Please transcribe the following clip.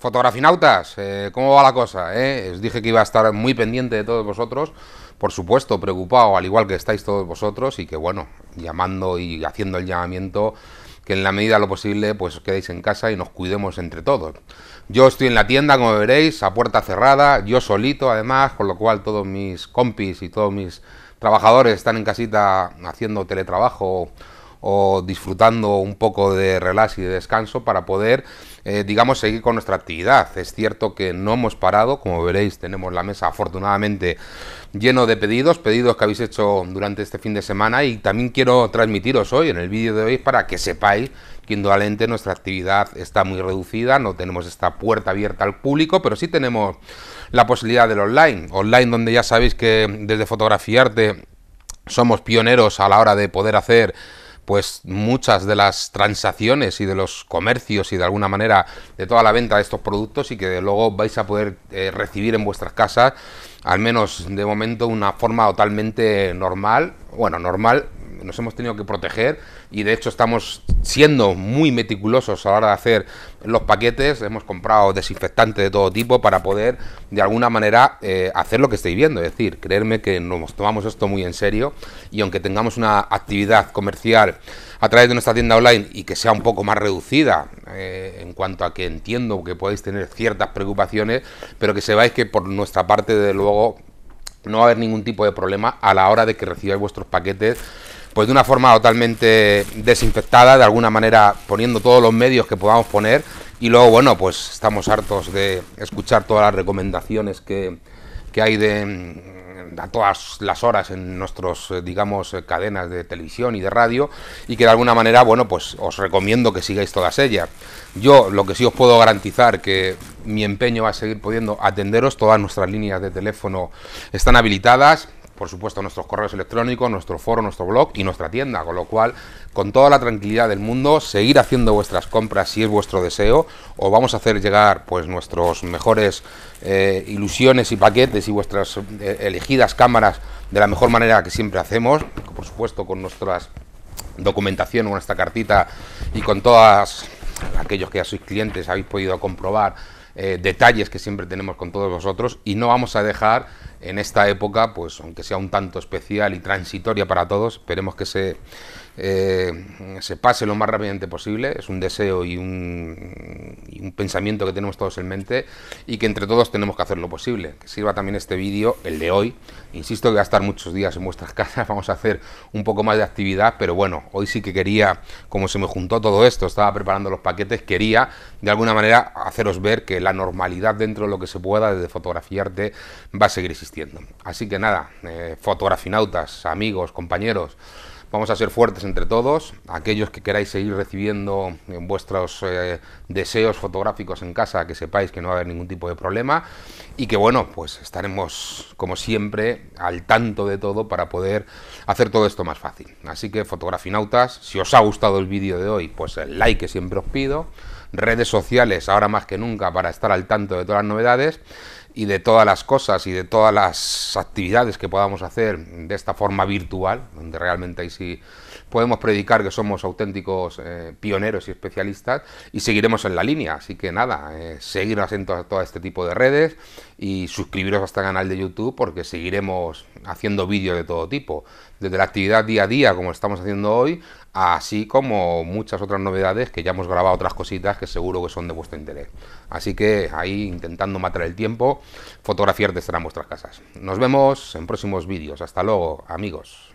Fotografinautas, eh, ¿cómo va la cosa? Eh? Os dije que iba a estar muy pendiente de todos vosotros, por supuesto, preocupado, al igual que estáis todos vosotros, y que bueno, llamando y haciendo el llamamiento, que en la medida de lo posible, pues os quedéis en casa y nos cuidemos entre todos. Yo estoy en la tienda, como veréis, a puerta cerrada, yo solito además, con lo cual todos mis compis y todos mis trabajadores están en casita haciendo teletrabajo o disfrutando un poco de relax y de descanso para poder, eh, digamos, seguir con nuestra actividad. Es cierto que no hemos parado, como veréis, tenemos la mesa afortunadamente lleno de pedidos, pedidos que habéis hecho durante este fin de semana y también quiero transmitiros hoy, en el vídeo de hoy, para que sepáis que indudablemente nuestra actividad está muy reducida, no tenemos esta puerta abierta al público, pero sí tenemos la posibilidad del online, online donde ya sabéis que desde fotografiarte somos pioneros a la hora de poder hacer pues muchas de las transacciones y de los comercios y de alguna manera de toda la venta de estos productos y que luego vais a poder eh, recibir en vuestras casas, al menos de momento, una forma totalmente normal, bueno, normal nos hemos tenido que proteger y de hecho estamos siendo muy meticulosos a la hora de hacer los paquetes. Hemos comprado desinfectantes de todo tipo para poder de alguna manera eh, hacer lo que estáis viendo. Es decir, creerme que nos tomamos esto muy en serio y aunque tengamos una actividad comercial a través de nuestra tienda online y que sea un poco más reducida eh, en cuanto a que entiendo que podéis tener ciertas preocupaciones, pero que sepáis que por nuestra parte, desde luego, no va a haber ningún tipo de problema a la hora de que recibáis vuestros paquetes pues de una forma totalmente desinfectada, de alguna manera poniendo todos los medios que podamos poner. Y luego, bueno, pues estamos hartos de escuchar todas las recomendaciones que, hay de mm, a todas las horas en nuestros eh, digamos eh, cadenas de televisión y de radio y que de alguna manera bueno pues os recomiendo que sigáis todas ellas yo lo que sí os puedo garantizar que mi empeño va a seguir pudiendo atenderos todas nuestras líneas de teléfono están habilitadas por supuesto, nuestros correos electrónicos, nuestro foro, nuestro blog y nuestra tienda. Con lo cual, con toda la tranquilidad del mundo, seguir haciendo vuestras compras si es vuestro deseo. o vamos a hacer llegar pues nuestros mejores eh, ilusiones y paquetes y vuestras eh, elegidas cámaras de la mejor manera que siempre hacemos. Por supuesto, con nuestras documentación, con nuestra cartita y con todas aquellos que ya sois clientes habéis podido comprobar eh, detalles que siempre tenemos con todos vosotros y no vamos a dejar en esta época, pues aunque sea un tanto especial y transitoria para todos, esperemos que se, eh, se pase lo más rápidamente posible, es un deseo y un, un pensamiento que tenemos todos en mente y que entre todos tenemos que hacer lo posible. Que sirva también este vídeo, el de hoy. Insisto que va a estar muchos días en vuestras casas, vamos a hacer un poco más de actividad, pero bueno, hoy sí que quería, como se me juntó todo esto, estaba preparando los paquetes, quería de alguna manera haceros ver que la normalidad dentro de lo que se pueda desde fotografiarte va a seguir existiendo. Así que nada, eh, fotografinautas, amigos, compañeros, Vamos a ser fuertes entre todos. Aquellos que queráis seguir recibiendo eh, vuestros eh, deseos fotográficos en casa, que sepáis que no va a haber ningún tipo de problema. Y que bueno, pues estaremos como siempre al tanto de todo para poder hacer todo esto más fácil. Así que fotografinautas, si os ha gustado el vídeo de hoy, pues el like que siempre os pido. Redes sociales ahora más que nunca para estar al tanto de todas las novedades y de todas las cosas y de todas las actividades que podamos hacer de esta forma virtual, donde realmente ahí sí podemos predicar que somos auténticos eh, pioneros y especialistas y seguiremos en la línea. Así que nada, eh, en todo este tipo de redes y suscribiros a este canal de YouTube porque seguiremos haciendo vídeos de todo tipo, desde la actividad día a día como estamos haciendo hoy, así como muchas otras novedades que ya hemos grabado otras cositas que seguro que son de vuestro interés. Así que ahí intentando matar el tiempo fotografiar en nuestras casas. Nos vemos en próximos vídeos. Hasta luego, amigos.